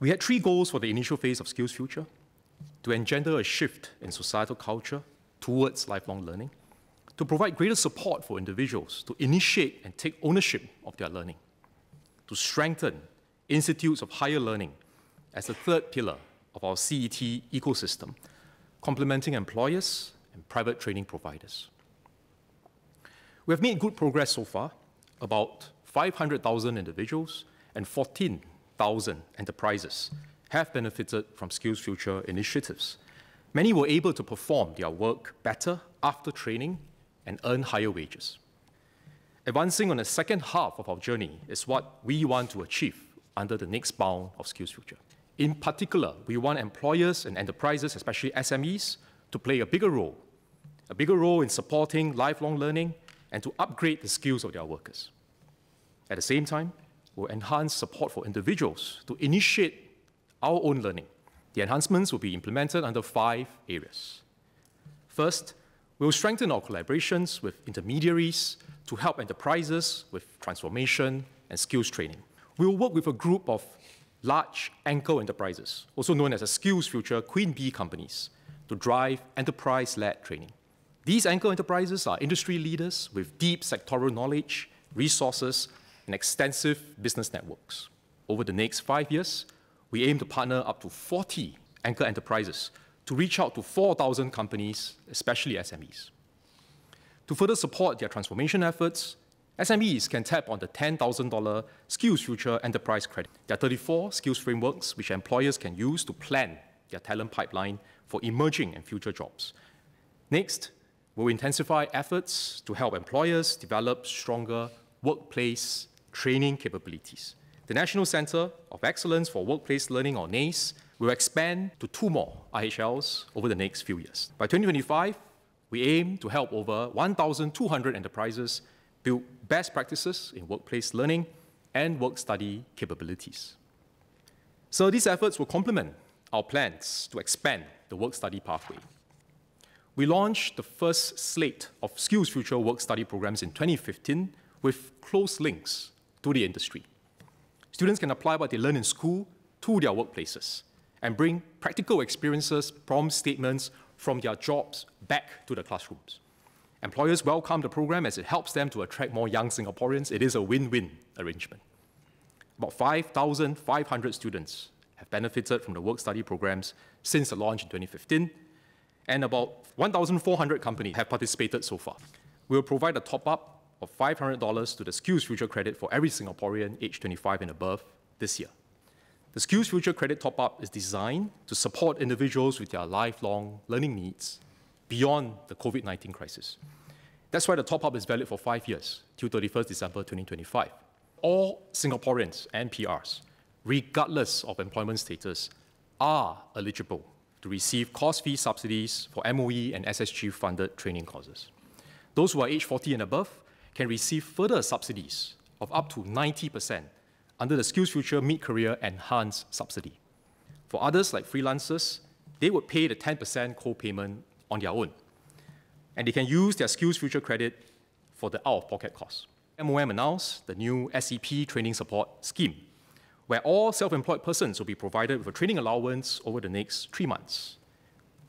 We had three goals for the initial phase of Skills Future to engender a shift in societal culture towards lifelong learning, to provide greater support for individuals to initiate and take ownership of their learning, to strengthen institutes of higher learning as the third pillar of our CET ecosystem, complementing employers and private training providers. We have made good progress so far. About 500,000 individuals and 14 1,000 enterprises have benefited from Skills Future initiatives. Many were able to perform their work better after training and earn higher wages. Advancing on the second half of our journey is what we want to achieve under the next bound of Skills Future. In particular, we want employers and enterprises, especially SMEs, to play a bigger role, a bigger role in supporting lifelong learning and to upgrade the skills of their workers. At the same time, will enhance support for individuals to initiate our own learning. The enhancements will be implemented under five areas. First, we will strengthen our collaborations with intermediaries to help enterprises with transformation and skills training. We will work with a group of large anchor enterprises, also known as the Skills Future Queen Bee companies, to drive enterprise-led training. These anchor enterprises are industry leaders with deep sectoral knowledge, resources, and extensive business networks. Over the next five years, we aim to partner up to 40 anchor enterprises to reach out to 4,000 companies, especially SMEs. To further support their transformation efforts, SMEs can tap on the $10,000 Skills Future Enterprise Credit. There are 34 skills frameworks which employers can use to plan their talent pipeline for emerging and future jobs. Next, we'll intensify efforts to help employers develop stronger workplace training capabilities. The National Center of Excellence for Workplace Learning, or NACE, will expand to two more IHLs over the next few years. By 2025, we aim to help over 1,200 enterprises build best practices in workplace learning and work study capabilities. So these efforts will complement our plans to expand the work study pathway. We launched the first slate of Skills Future work study programs in 2015 with close links to the industry. Students can apply what they learn in school to their workplaces and bring practical experiences, prompt statements from their jobs back to the classrooms. Employers welcome the program as it helps them to attract more young Singaporeans. It is a win-win arrangement. About 5,500 students have benefited from the work study programs since the launch in 2015, and about 1,400 companies have participated so far. We'll provide a top-up of $500 to the Skills Future Credit for every Singaporean aged 25 and above this year. The Skills Future Credit top up is designed to support individuals with their lifelong learning needs beyond the COVID 19 crisis. That's why the top up is valid for five years till 31st December 2025. All Singaporeans and PRs, regardless of employment status, are eligible to receive course fee subsidies for MOE and SSG funded training courses. Those who are age 40 and above can receive further subsidies of up to 90% under the SkillsFuture Mid-Career Enhanced Subsidy. For others, like freelancers, they would pay the 10% co-payment on their own. And they can use their SkillsFuture credit for the out-of-pocket costs. MOM announced the new SEP Training Support Scheme, where all self-employed persons will be provided with a training allowance over the next three months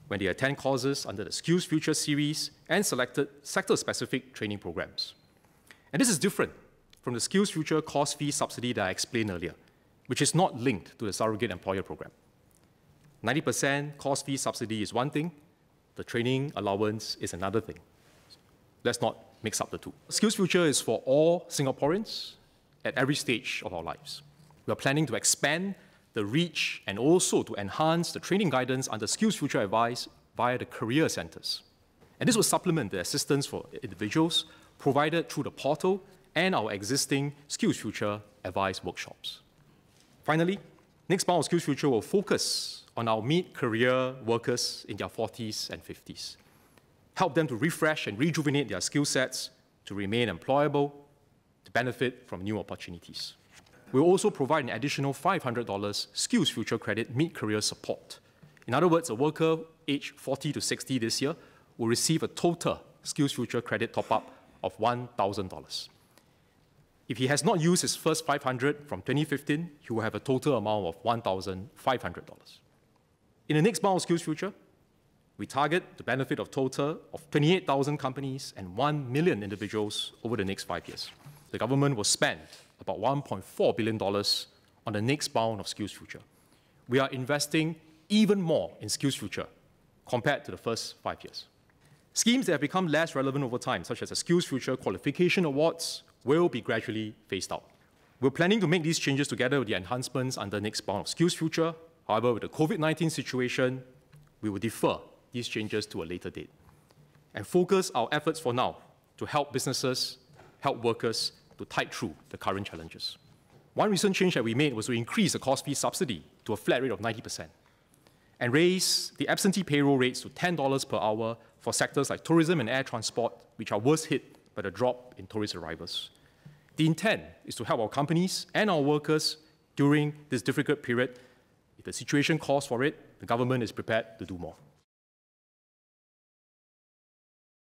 when they attend courses under the Skills Future series and selected sector-specific training programs. And this is different from the Skills Future course fee subsidy that I explained earlier, which is not linked to the surrogate employer program. 90% course fee subsidy is one thing, the training allowance is another thing. Let's not mix up the two. Skills Future is for all Singaporeans at every stage of our lives. We are planning to expand the reach and also to enhance the training guidance under Skills Future Advice via the career centers. And this will supplement the assistance for individuals provided through the portal and our existing SkillsFuture advice workshops. Finally, next month of SkillsFuture will focus on our mid-career workers in their 40s and 50s. Help them to refresh and rejuvenate their skill sets to remain employable, to benefit from new opportunities. We'll also provide an additional $500 SkillsFuture credit mid-career support. In other words, a worker aged 40 to 60 this year will receive a total SkillsFuture credit top-up of $1,000. If he has not used his first 500 from 2015, he will have a total amount of $1,500. In the next Bound Skills Future, we target the benefit of total of 28,000 companies and 1 million individuals over the next five years. The government will spend about $1.4 billion on the next bound of Skills Future. We are investing even more in Skills Future compared to the first five years. Schemes that have become less relevant over time, such as the Skills Future qualification awards, will be gradually phased out. We're planning to make these changes together with the enhancements under next bound of Skills Future. However, with the COVID-19 situation, we will defer these changes to a later date and focus our efforts for now to help businesses, help workers to tide through the current challenges. One recent change that we made was to increase the cost fee subsidy to a flat rate of 90 percent and raise the absentee payroll rates to $10 per hour for sectors like tourism and air transport, which are worst hit by the drop in tourist arrivals. The intent is to help our companies and our workers during this difficult period. If the situation calls for it, the government is prepared to do more.